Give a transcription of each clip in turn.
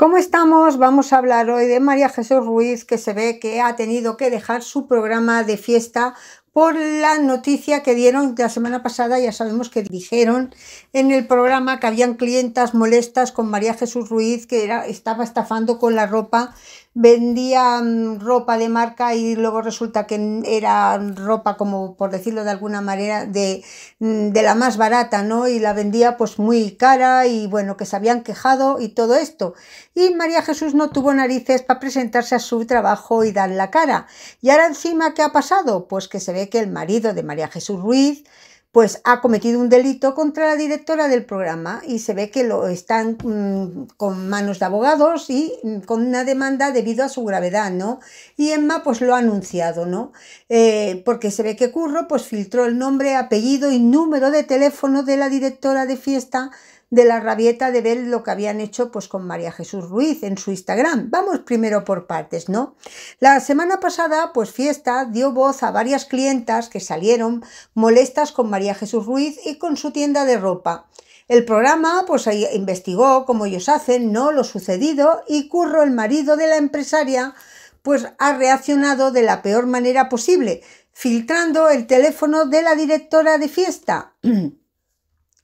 ¿Cómo estamos? Vamos a hablar hoy de María Jesús Ruiz, que se ve que ha tenido que dejar su programa de fiesta por la noticia que dieron la semana pasada, ya sabemos que dijeron en el programa que habían clientas molestas con María Jesús Ruiz, que estaba estafando con la ropa vendía ropa de marca y luego resulta que era ropa como por decirlo de alguna manera de, de, la más barata no y la vendía pues muy cara y bueno que se habían quejado y todo esto y María Jesús no tuvo narices para presentarse a su trabajo y dar la cara y ahora encima qué ha pasado pues que se ve que el marido de María Jesús Ruiz pues ha cometido un delito contra la directora del programa y se ve que lo están mm, con manos de abogados y mm, con una demanda debido a su gravedad, ¿no? Y Emma pues lo ha anunciado, ¿no? Eh, porque se ve que Curro pues filtró el nombre, apellido y número de teléfono de la directora de fiesta de la rabieta de ver lo que habían hecho pues con María Jesús Ruiz en su Instagram. Vamos primero por partes, ¿no? La semana pasada, pues Fiesta dio voz a varias clientas que salieron molestas con María Jesús Ruiz y con su tienda de ropa. El programa pues ahí investigó, como ellos hacen, ¿no? lo sucedido y Curro, el marido de la empresaria, pues ha reaccionado de la peor manera posible, filtrando el teléfono de la directora de Fiesta.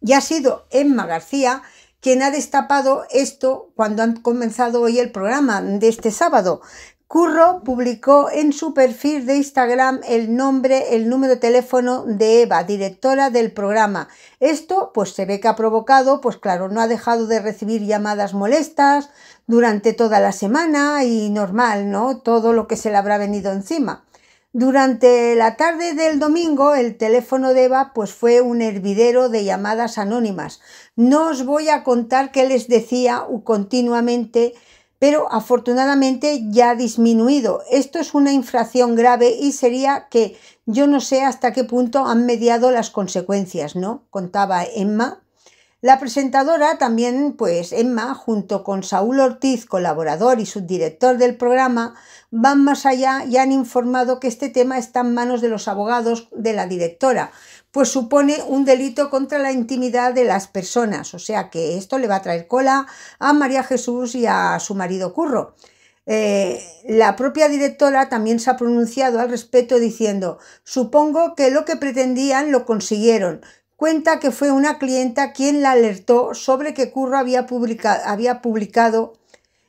Y ha sido Emma García quien ha destapado esto cuando han comenzado hoy el programa de este sábado. Curro publicó en su perfil de Instagram el nombre, el número de teléfono de Eva, directora del programa. Esto pues se ve que ha provocado, pues claro, no ha dejado de recibir llamadas molestas durante toda la semana y normal, ¿no? Todo lo que se le habrá venido encima. Durante la tarde del domingo el teléfono de Eva pues fue un hervidero de llamadas anónimas. No os voy a contar qué les decía continuamente, pero afortunadamente ya ha disminuido. Esto es una infracción grave y sería que yo no sé hasta qué punto han mediado las consecuencias, ¿no? Contaba Emma la presentadora también, pues Emma, junto con Saúl Ortiz, colaborador y subdirector del programa, van más allá y han informado que este tema está en manos de los abogados de la directora, pues supone un delito contra la intimidad de las personas, o sea que esto le va a traer cola a María Jesús y a su marido Curro. Eh, la propia directora también se ha pronunciado al respecto diciendo, supongo que lo que pretendían lo consiguieron, cuenta que fue una clienta quien la alertó sobre que Curro había publicado, había publicado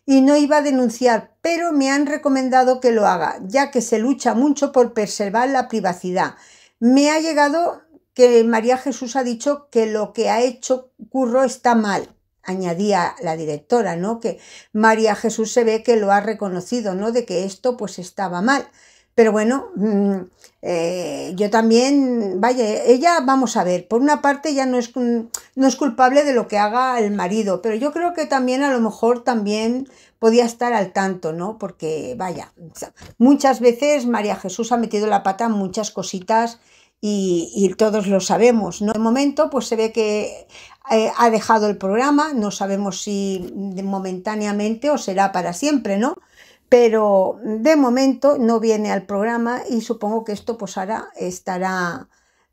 y no iba a denunciar, pero me han recomendado que lo haga, ya que se lucha mucho por preservar la privacidad. Me ha llegado que María Jesús ha dicho que lo que ha hecho Curro está mal, añadía la directora, ¿no? Que María Jesús se ve que lo ha reconocido, ¿no? De que esto pues estaba mal. Pero bueno, mm, eh, yo también, vaya, ella vamos a ver, por una parte ya no es, no es culpable de lo que haga el marido, pero yo creo que también a lo mejor también podía estar al tanto, ¿no? Porque vaya, muchas veces María Jesús ha metido la pata en muchas cositas y, todos lo sabemos. ¿no? De momento, pues se ve que eh, ha dejado el programa, no sabemos si momentáneamente o será para siempre, ¿no? pero de momento no viene al programa y supongo que esto pues ahora estará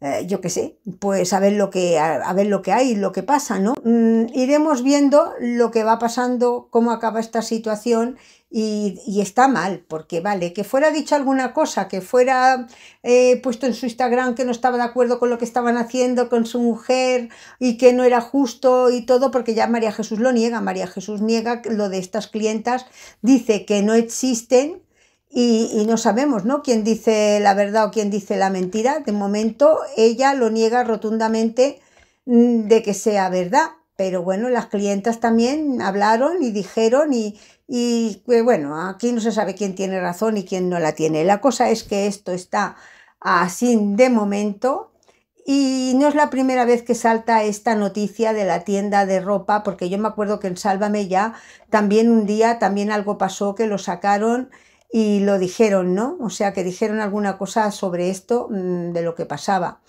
eh, yo qué sé, pues a ver lo que, lo que hay, lo que pasa, ¿no? Mm, iremos viendo lo que va pasando, cómo acaba esta situación y, está mal, porque vale, que fuera dicho alguna cosa, que fuera eh, puesto en su Instagram que no estaba de acuerdo con lo que estaban haciendo con su mujer y que no era justo y todo, porque ya María Jesús lo niega, María Jesús niega lo de estas clientas, dice que no existen y, no sabemos ¿no? quién dice la verdad o quién dice la mentira. De momento ella lo niega rotundamente mm, de que sea verdad, pero bueno, las clientas también hablaron y dijeron y, y eh, bueno, aquí no se sabe quién tiene razón y quién no la tiene. La cosa es que esto está así de momento y no es la primera vez que salta esta noticia de la tienda de ropa, porque yo me acuerdo que en Sálvame ya también un día también algo pasó que lo sacaron y lo dijeron, ¿no? O sea, que dijeron alguna cosa sobre esto, mm, de lo que pasaba.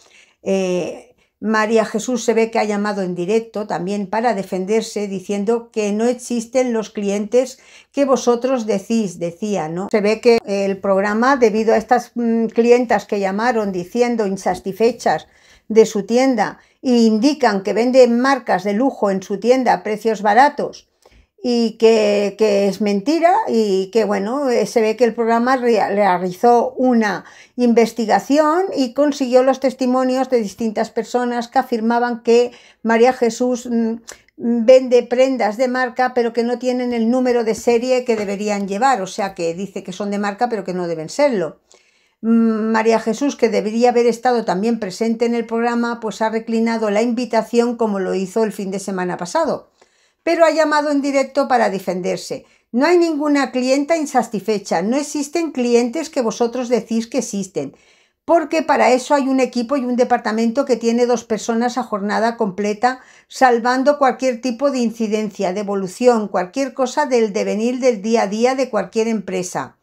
Eh, María Jesús se ve que ha llamado en directo también para defenderse diciendo que no existen los clientes que vosotros decís, decía, ¿no? Se ve que el programa, debido a estas mm, clientas que llamaron diciendo insatisfechas de su tienda e indican que venden marcas de lujo en su tienda a precios baratos, y que, que, es mentira y que bueno, eh, se ve que el programa realizó una investigación y consiguió los testimonios de distintas personas que afirmaban que María Jesús mm, mm, vende prendas de marca pero que no tienen el número de serie que deberían llevar, o sea que dice que son de marca pero que no deben serlo. Mm, María Jesús, que debería haber estado también presente en el programa, pues ha reclinado la invitación como lo hizo el fin de semana pasado pero ha llamado en directo para defenderse. No hay ninguna clienta insatisfecha, no existen clientes que vosotros decís que existen, porque para eso hay un equipo y un departamento que tiene dos personas a jornada completa, salvando cualquier tipo de incidencia, devolución, cualquier cosa del devenir del día a día de cualquier empresa.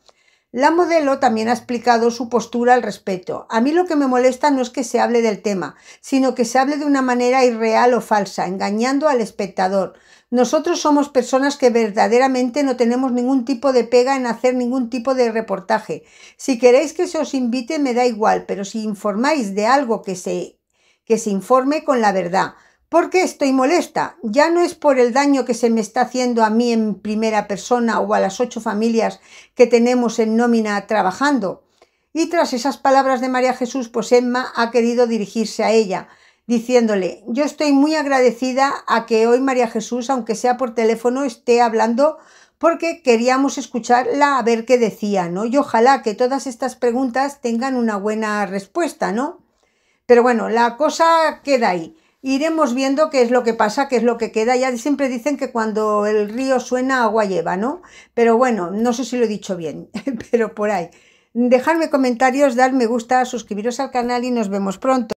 La modelo también ha explicado su postura al respecto. A mí lo que me molesta no es que se hable del tema, sino que se hable de una manera irreal o falsa, engañando al espectador. Nosotros somos personas que verdaderamente no tenemos ningún tipo de pega en hacer ningún tipo de reportaje. Si queréis que se os invite, me da igual, pero si informáis de algo que se, que se informe con la verdad. ¿Por qué estoy molesta? Ya no es por el daño que se me está haciendo a mí en primera persona o a las ocho familias que tenemos en nómina trabajando. Y tras esas palabras de María Jesús, pues Emma ha querido dirigirse a ella, diciéndole, yo estoy muy agradecida a que hoy María Jesús, aunque sea por teléfono, esté hablando porque queríamos escucharla a ver qué decía, ¿no? Y ojalá que todas estas preguntas tengan una buena respuesta, ¿no? Pero bueno, la cosa queda ahí. Iremos viendo qué es lo que pasa, qué es lo que queda. Ya siempre dicen que cuando el río suena, agua lleva, ¿no? Pero bueno, no sé si lo he dicho bien, pero por ahí. Dejarme comentarios, dar me gusta, suscribiros al canal y nos vemos pronto.